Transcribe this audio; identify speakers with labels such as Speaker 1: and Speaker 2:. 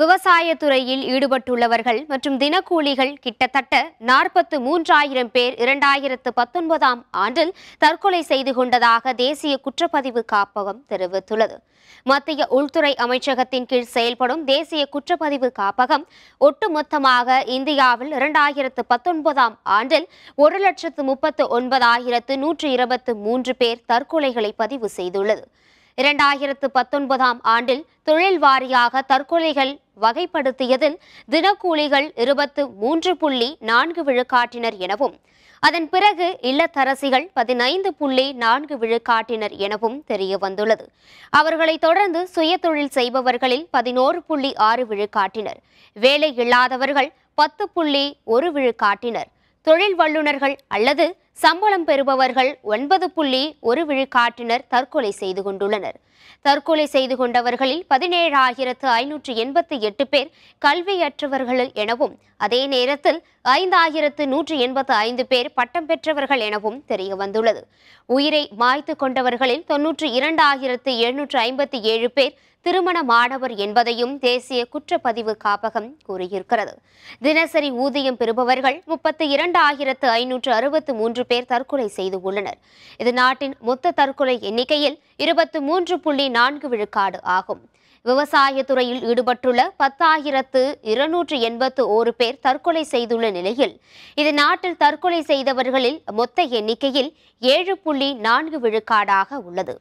Speaker 1: விவசாயத்துறையில் ஈடுபட்டுள்ளவர்கள் மற்றும் தினக்கூலிகள் கிட்டத்தட்ட நாற்பத்து மூன்றாயிரம் பேர் இரண்டாயிரத்து பத்தொன்பதாம் ஆண்டில் தற்கொலை செய்து கொண்டதாக தேசிய குற்றப்பதிவு காப்பகம் தெரிவித்துள்ளது மத்திய உள்துறை அமைச்சகத்தின் கீழ் செயல்படும் தேசிய குற்றப்பதிவு காப்பகம் ஒட்டுமொத்தமாக இந்தியாவில் இரண்டாயிரத்து பத்தொன்பதாம் ஆண்டில் ஒரு லட்சத்து முப்பத்து ஒன்பதாயிரத்து நூற்று இருபத்து மூன்று பேர் தற்கொலைகளை பதிவு செய்துள்ளது இரண்டாயிரத்து பத்தொன்பதாம் ஆண்டில் தொழில் வாரியாக தற்கொலைகள் வகைப்படுத்தியதில் தினக்கூலிகள் இருபத்து மூன்று புள்ளி நான்கு விழுக்காட்டினர் எனவும் அதன் பிறகு இல்லத்தரசிகள் பதினைந்து புள்ளி நான்கு விழுக்காட்டினர் எனவும் தெரிய வந்துள்ளது அவர்களைத் தொடர்ந்து சுயதொழில் செய்பவர்களில் பதினோரு புள்ளி ஆறு விழுக்காட்டினர் வேலை இல்லாதவர்கள் பத்து புள்ளி ஒரு விழுக்காட்டினர் தொழில் வல்லுநர்கள் அல்லது சம்பளம் பெறுபவர்கள் ஒன்பது புள்ளி ஒரு விழுக்காட்டினர் தற்கொலை செய்து கொண்டுள்ளனர் தற்கொலை செய்து கொண்டவர்களில் பதினேழு ஆயிரத்து ஐநூற்று எண்பத்தி எட்டு பேர் கல்வியற்றவர்கள் எனவும் அதே நேரத்தில் ஐந்தாயிரத்து நூற்று எண்பத்து ஐந்து பேர் பட்டம் பெற்றவர்கள் எனவும் தெரிய வந்துள்ளது உயிரை மாய்த்து கொண்டவர்களில் தொன்னூற்று இரண்டு ஆயிரத்து எழுநூற்று ஐம்பத்தி ஏழு பேர் திருமண மாணவர் என்பதையும் தேசிய குற்றப்பதிவு காப்பகம் கூறியிருக்கிறது தினசரி ஊதியம் பெறுபவர்கள் முப்பத்தி இரண்டு ஆயிரத்து ஐநூற்று அறுபத்து மூன்று பேர் தற்கொலை செய்து உள்ளனர் இது நாட்டின் மொத்த தற்கொலை எண்ணிக்கையில் இருபத்தி மூன்று புள்ளி நான்கு விழுக்காடு ஆகும் விவசாயத்துறையில் ஈடுபட்டுள்ள பத்தாயிரத்து இருநூற்று எண்பத்து ஒரு பேர் தற்கொலை செய்துள்ள நிலையில் இது நாட்டில் தற்கொலை செய்தவர்களில் மொத்த எண்ணிக்கையில் ஏழு புள்ளி நான்கு விழுக்காடாக உள்ளது